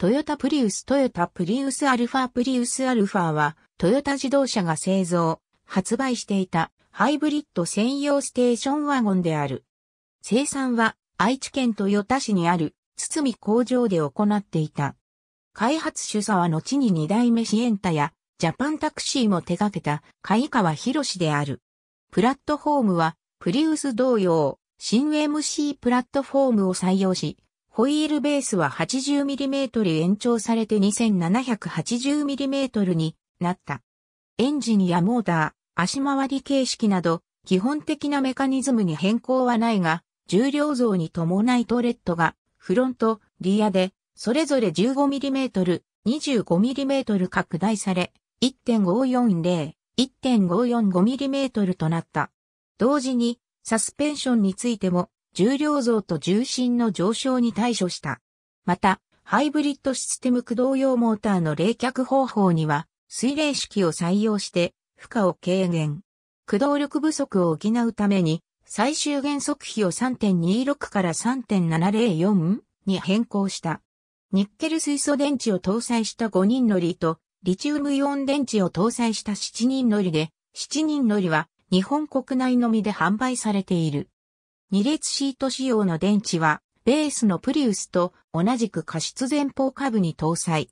トヨタプリウストヨタプリウスアルファプリウスアルファは、トヨタ自動車が製造、発売していたハイブリッド専用ステーションワゴンである。生産は愛知県豊田市にある堤工場で行っていた。開発主査は後に二代目シエンタやジャパンタクシーも手掛けた貝川博士である。プラットフォームはプリウス同様、新 MC プラットフォームを採用し、ホイールベースは 80mm 延長されて 2780mm になった。エンジンやモーター、足回り形式など、基本的なメカニズムに変更はないが、重量増に伴いトレッドが、フロント、リアで、それぞれ 15mm、25mm 拡大され、1.540、1.545mm となった。同時に、サスペンションについても、重量増と重心の上昇に対処した。また、ハイブリッドシステム駆動用モーターの冷却方法には、水冷式を採用して、負荷を軽減。駆動力不足を補うために、最終減速比を3.26から3.704に変更した。ニッケル水素電池を搭載した5人乗りと、リチウムイオン電池を搭載した7人乗りで、7人乗りは日本国内のみで販売されている。2列シート仕様の電池は、ベースのプリウスと同じく過失前方下部に搭載。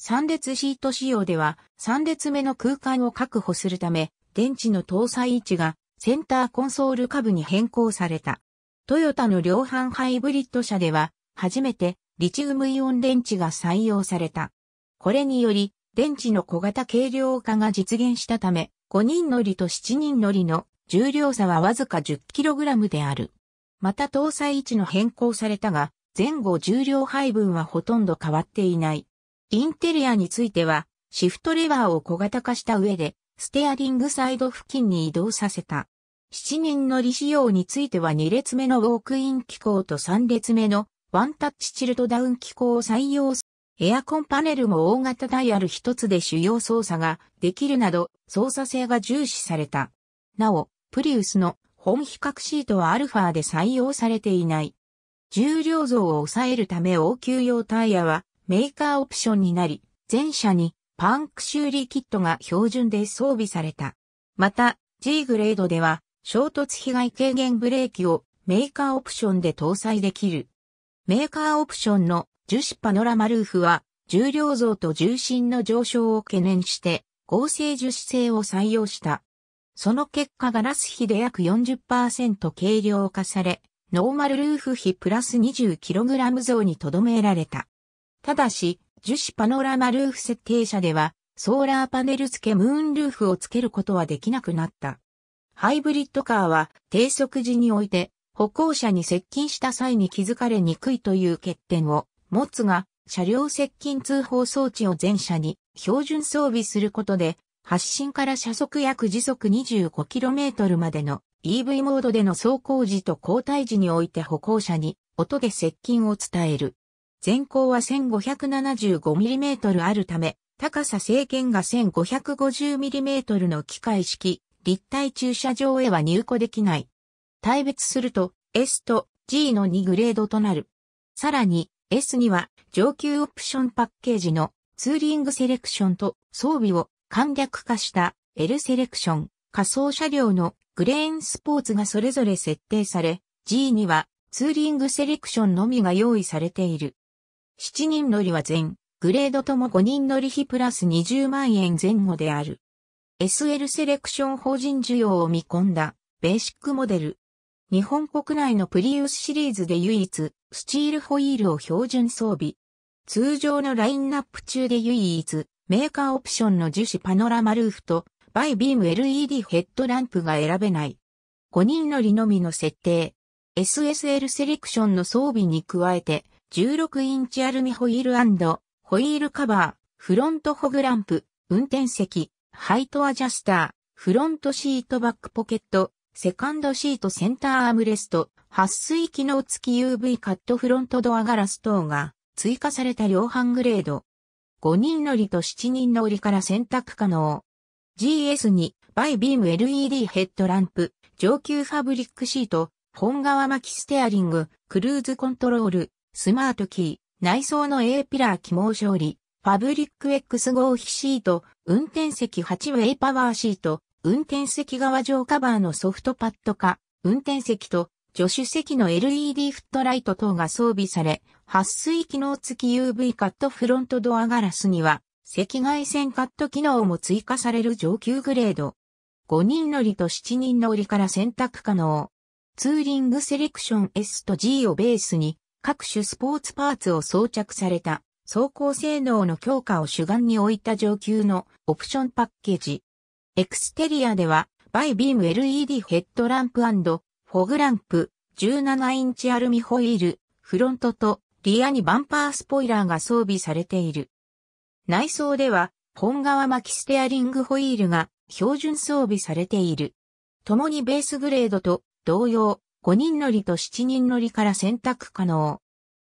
3列シート仕様では、3列目の空間を確保するため、電池の搭載位置がセンターコンソール下部に変更された。トヨタの量販ハイブリッド車では、初めてリチウムイオン電池が採用された。これにより、電池の小型軽量化が実現したため、5人乗りと7人乗りの重量差はわずか 10kg である。また搭載位置の変更されたが、前後重量配分はほとんど変わっていない。インテリアについては、シフトレバーを小型化した上で、ステアリングサイド付近に移動させた。7人乗り仕様については2列目のウォークイン機構と3列目のワンタッチチルトダウン機構を採用すエアコンパネルも大型ダイヤル一つで主要操作ができるなど操作性が重視された。なお、プリウスの本比較シートはアルファで採用されていない。重量増を抑えるため応急用タイヤはメーカーオプションになり、全車にパンク修理キットが標準で装備された。また、G グレードでは衝突被害軽減ブレーキをメーカーオプションで搭載できる。メーカーオプションの樹脂パノラマルーフは重量増と重心の上昇を懸念して合成樹脂製を採用した。その結果ガラス比で約40%軽量化され、ノーマルルーフ比プラス 20kg 増にとどめられた。ただし、樹脂パノラマルーフ設定車では、ソーラーパネル付けムーンルーフを付けることはできなくなった。ハイブリッドカーは低速時において歩行者に接近した際に気づかれにくいという欠点を持つが、車両接近通報装置を全車に標準装備することで発進から車速約時速 25km までの EV モードでの走行時と交代時において歩行者に音で接近を伝える。全高は 1575mm あるため、高さ制限が 1550mm の機械式立体駐車場へは入庫できない。対別すると S と G の2グレードとなる。さらに S には上級オプションパッケージのツーリングセレクションと装備を簡略化した L セレクション、仮想車両のグレーンスポーツがそれぞれ設定され、G にはツーリングセレクションのみが用意されている。7人乗りは全、グレードとも5人乗り比プラス20万円前後である。SL セレクション法人需要を見込んだベーシックモデル。日本国内のプリウスシリーズで唯一、スチールホイールを標準装備。通常のラインナップ中で唯一、メーカーオプションの樹脂パノラマルーフとバイビーム LED ヘッドランプが選べない。5人乗りのみの設定。SSL セレクションの装備に加えて、16インチアルミホイールホイールカバー、フロントホグランプ、運転席、ハイトアジャスター、フロントシートバックポケット、セカンドシートセンターアームレスト、撥水機能付き UV カットフロントドアガラス等が追加された量販グレード。5人乗りと7人乗りから選択可能。GS に、バイビーム LED ヘッドランプ、上級ファブリックシート、本革巻きステアリング、クルーズコントロール、スマートキー、内装の A ピラー起毛処理、ファブリック X 合皮シート、運転席8ウェイパワーシート、運転席側上カバーのソフトパッド化、運転席と助手席の LED フットライト等が装備され、撥水機能付き UV カットフロントドアガラスには、赤外線カット機能も追加される上級グレード。5人乗りと7人乗りから選択可能。ツーリングセレクション S と G をベースに各種スポーツパーツを装着された走行性能の強化を主眼に置いた上級のオプションパッケージ。エクステリアではバイビーム LED ヘッドランプフォグランプ17インチアルミホイールフロントとリアにバンパースポイラーが装備されている。内装では、本革巻きステアリングホイールが標準装備されている。共にベースグレードと同様、5人乗りと7人乗りから選択可能。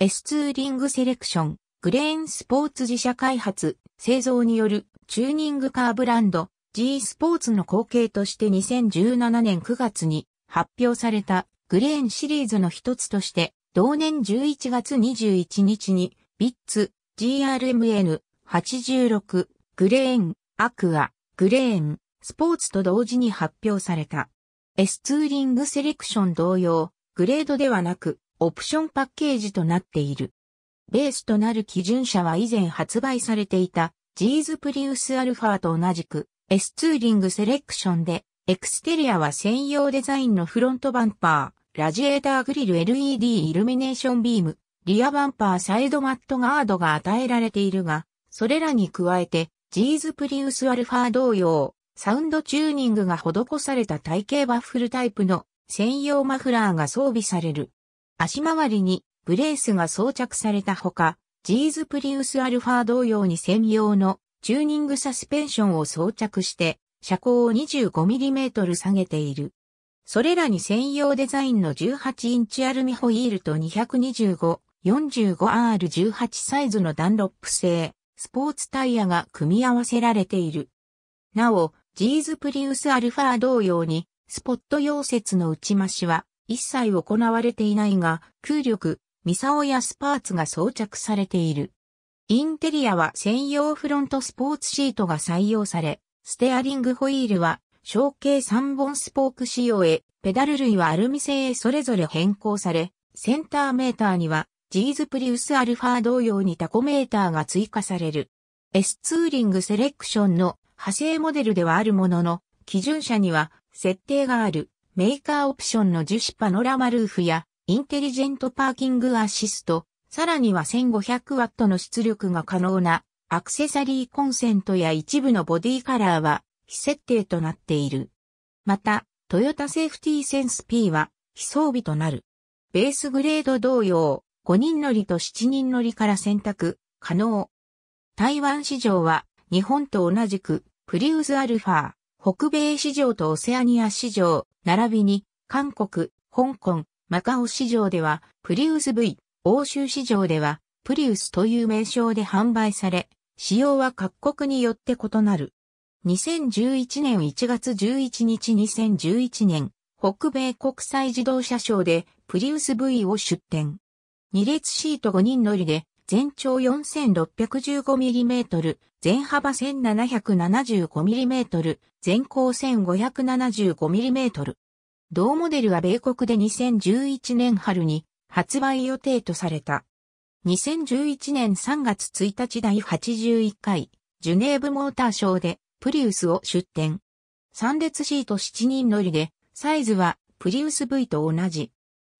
S ツーリングセレクション、グレーンスポーツ自社開発、製造によるチューニングカーブランド G スポーツの後継として2017年9月に発表されたグレーンシリーズの一つとして同年11月21日に、ビッツ、GRMN86、グレーン、アクア、グレーン、スポーツと同時に発表された。S ツーリングセレクション同様、グレードではなく、オプションパッケージとなっている。ベースとなる基準車は以前発売されていた、ジーズプリウスアルファと同じく、S ツーリングセレクションで、エクステリアは専用デザインのフロントバンパー、ラジエーターグリル LED イルミネーションビーム、リアバンパーサイドマットガードが与えられているが、それらに加えて、ジーズプリウスアルファ同様、サウンドチューニングが施された体型バッフルタイプの専用マフラーが装備される。足回りにブレースが装着されたほか、ジーズプリウスアルファ同様に専用のチューニングサスペンションを装着して、車高を 25mm 下げている。それらに専用デザインの18インチアルミホイールと 225-45R18 サイズのダンロップ製スポーツタイヤが組み合わせられている。なお、ジーズプリウスアルファ同様に、スポット溶接の打ち増しは一切行われていないが、空力、ミサオやスパーツが装着されている。インテリアは専用フロントスポーツシートが採用され、ステアリングホイールは小径3本スポーク仕様へ、ペダル類はアルミ製へそれぞれ変更され、センターメーターには、ジーズプリウスアルファ同様にタコメーターが追加される。S ツーリングセレクションの派生モデルではあるものの、基準車には設定があるメーカーオプションの樹脂パノラマルーフやインテリジェントパーキングアシスト、さらには1 5 0 0トの出力が可能なアクセサリーコンセントや一部のボディカラーは非設定となっている。また、トヨタセーフティーセンス P は非装備となる。ベースグレード同様、5人乗りと7人乗りから選択可能。台湾市場は日本と同じくプリウスアルファ、北米市場とオセアニア市場、並びに韓国、香港、マカオ市場ではプリウス V、欧州市場ではプリウスという名称で販売され、使用は各国によって異なる。2011年1月11日2011年、北米国際自動車賞でプリウス V を出展。2列シート5人乗りで、全長 4615mm、全幅 1775mm、全高 1575mm。同モデルは米国で2011年春に発売予定とされた。2011年3月1日第81回ジュネーブモーターショーでプリウスを出展。3列シート7人乗りで、サイズはプリウス V と同じ。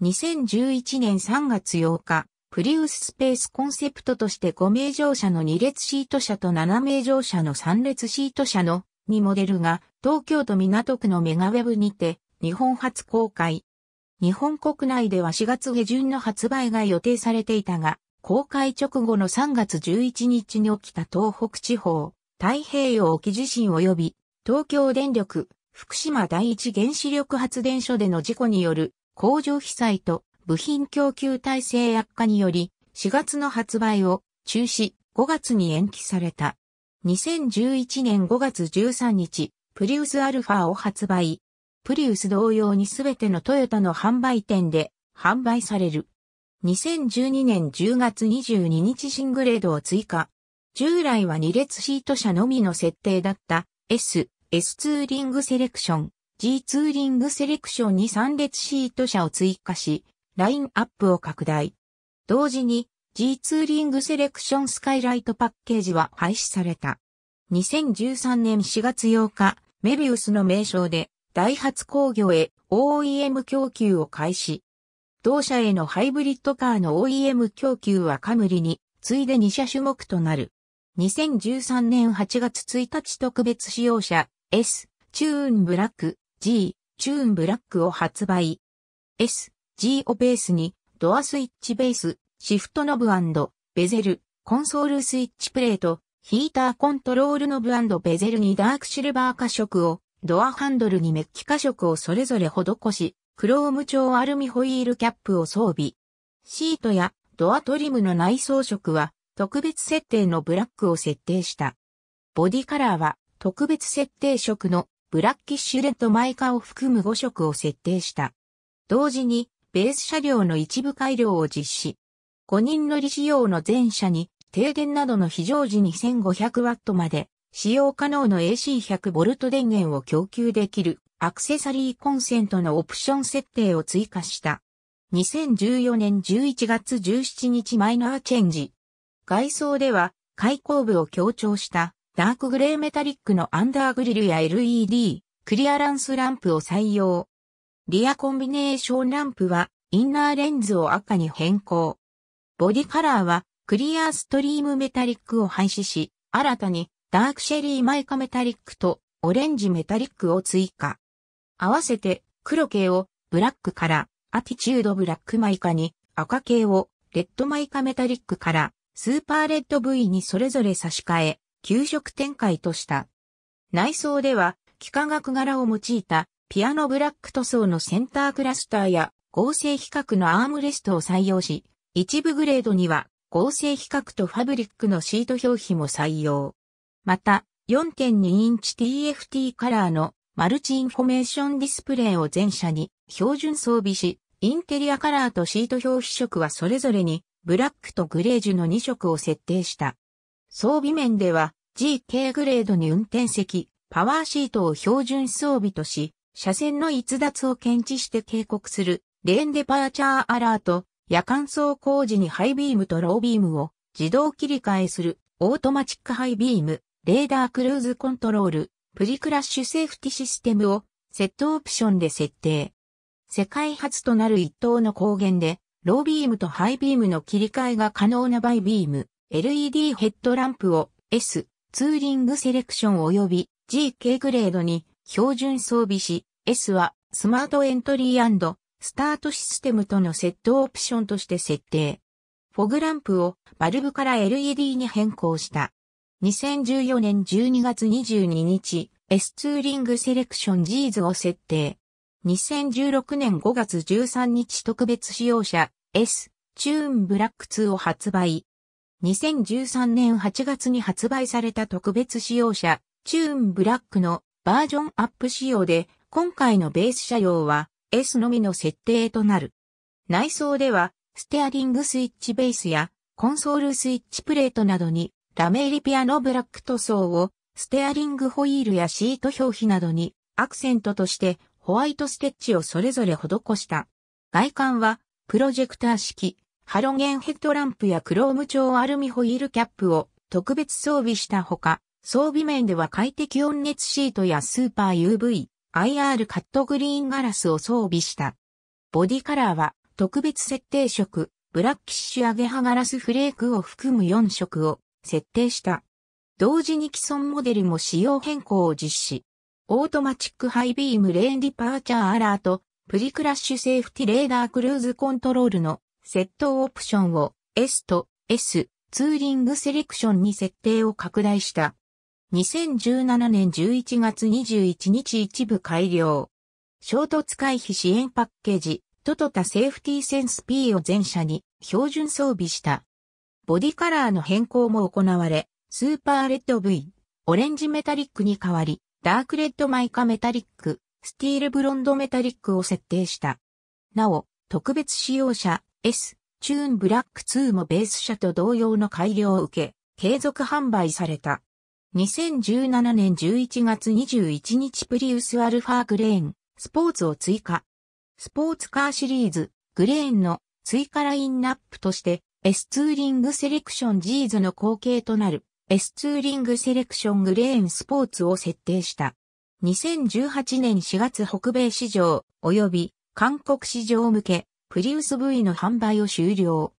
2011年3月8日、プリウススペースコンセプトとして5名乗車の2列シート車と7名乗車の3列シート車の2モデルが東京都港区のメガウェブにて日本初公開。日本国内では4月下旬の発売が予定されていたが、公開直後の3月11日に起きた東北地方太平洋沖地震及び東京電力福島第一原子力発電所での事故による工場被災と部品供給体制悪化により4月の発売を中止5月に延期された。2011年5月13日、プリウスアルファを発売。プリウス同様にすべてのトヨタの販売店で販売される。2012年10月22日シングレードを追加。従来は2列シート車のみの設定だった S、S ツーリングセレクション、G ツーリングセレクションに3列シート車を追加し、ラインアップを拡大。同時に G ツーリングセレクションスカイライトパッケージは廃止された。2013年4月8日、メビウスの名称で、ダイハツ工業へ OEM 供給を開始。同社へのハイブリッドカーの OEM 供給はカムリに、次いで2車種目となる。2013年8月1日特別使用者 S チューンブラック G チューンブラックを発売。S、G をベースにドアスイッチベース、シフトノブベゼル、コンソールスイッチプレート、ヒーターコントロールノブベゼルにダークシルバー加色を、ドアハンドルにメッキ加色をそれぞれ施し、クローム調アルミホイールキャップを装備。シートやドアトリムの内装色は特別設定のブラックを設定した。ボディカラーは特別設定色のブラッキッシュレッドマイカを含む5色を設定した。同時にベース車両の一部改良を実施。5人乗り仕様の全車に停電などの非常時に 1500W まで使用可能の AC100V 電源を供給できるアクセサリーコンセントのオプション設定を追加した。2014年11月17日マイナーチェンジ外装では開口部を強調したダークグレーメタリックのアンダーグリルや LED、クリアランスランプを採用。リアコンビネーションランプはインナーレンズを赤に変更。ボディカラーはクリアストリームメタリックを廃止し、新たにダークシェリーマイカメタリックとオレンジメタリックを追加。合わせて黒系をブラックからアティチュードブラックマイカに赤系をレッドマイカメタリックからスーパーレッド V にそれぞれ差し替え、給食展開とした。内装では、幾何学柄を用いたピアノブラック塗装のセンタークラスターや合成比較のアームレストを採用し、一部グレードには合成比較とファブリックのシート表皮も採用。また、4.2インチ TFT カラーのマルチインフォメーションディスプレイを全車に標準装備し、インテリアカラーとシート表皮色はそれぞれにブラックとグレージュの2色を設定した。装備面では GK グレードに運転席、パワーシートを標準装備とし、車線の逸脱を検知して警告する、レーンデパーチャーアラート、夜間走行時にハイビームとロービームを自動切り替えする、オートマチックハイビーム、レーダークルーズコントロール、プリクラッシュセーフティシステムをセットオプションで設定。世界初となる一等の光源でロービームとハイビームの切り替えが可能なバイビーム、LED ヘッドランプを S、ツーリングセレクション及び GK グレードに標準装備し、S はスマートエントリースタートシステムとのセットオプションとして設定。フォグランプをバルブから LED に変更した。2014年12月22日、S ツーリングセレクション G's を設定。2016年5月13日特別使用者 S チューンブラック2を発売。2013年8月に発売された特別使用者チューンブラックのバージョンアップ仕様で今回のベース車用は S のみの設定となる。内装ではステアリングスイッチベースやコンソールスイッチプレートなどにラメ入りピアノブラック塗装をステアリングホイールやシート表皮などにアクセントとしてホワイトステッチをそれぞれ施した。外観は、プロジェクター式、ハロゲンヘッドランプやクローム調アルミホイールキャップを特別装備したほか、装備面では快適温熱シートやスーパー UV、IR カットグリーンガラスを装備した。ボディカラーは特別設定色、ブラッキッシュアゲハガラスフレークを含む4色を設定した。同時に既存モデルも仕様変更を実施。オートマチックハイビームレーンディパーチャーアラート、プリクラッシュセーフティレーダークルーズコントロールのセットオプションを S と S ツーリングセレクションに設定を拡大した。2017年11月21日一部改良。衝突回避支援パッケージ、トトタセーフティセンス P を全車に標準装備した。ボディカラーの変更も行われ、スーパーレッド V、オレンジメタリックに変わり、ダークレッドマイカメタリック、スティールブロンドメタリックを設定した。なお、特別使用車 S、チューンブラック2もベース車と同様の改良を受け、継続販売された。2017年11月21日プリウスアルファグレーン、スポーツを追加。スポーツカーシリーズ、グレーンの追加ラインナップとして、S ツーリングセレクション G's の後継となる。S ツーリングセレクショングレーンスポーツを設定した。2018年4月北米市場及び韓国市場向けプリウス V の販売を終了。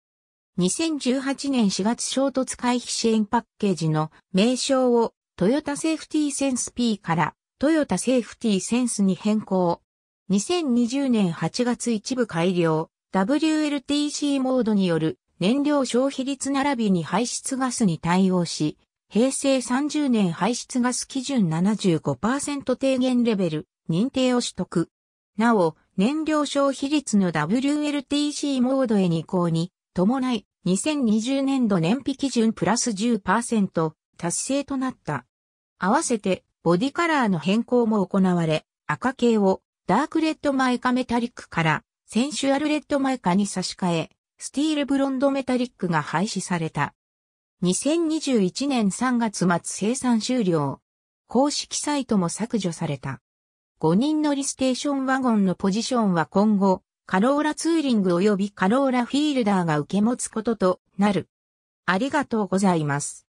2018年4月衝突回避支援パッケージの名称をトヨタセーフティーセンス P からトヨタセーフティーセンスに変更。2020年8月一部改良 WLTC モードによる燃料消費率並びに排出ガスに対応し、平成30年排出ガス基準75%低減レベル認定を取得。なお、燃料消費率の WLTC モードへの移行に伴い、2020年度燃費基準プラス10%達成となった。合わせて、ボディカラーの変更も行われ、赤系をダークレッドマイカメタリックから、センシュアルレッドマイカに差し替え、スティールブロンドメタリックが廃止された。2021年3月末生産終了。公式サイトも削除された。5人乗りステーションワゴンのポジションは今後、カローラツーリング及びカローラフィールダーが受け持つこととなる。ありがとうございます。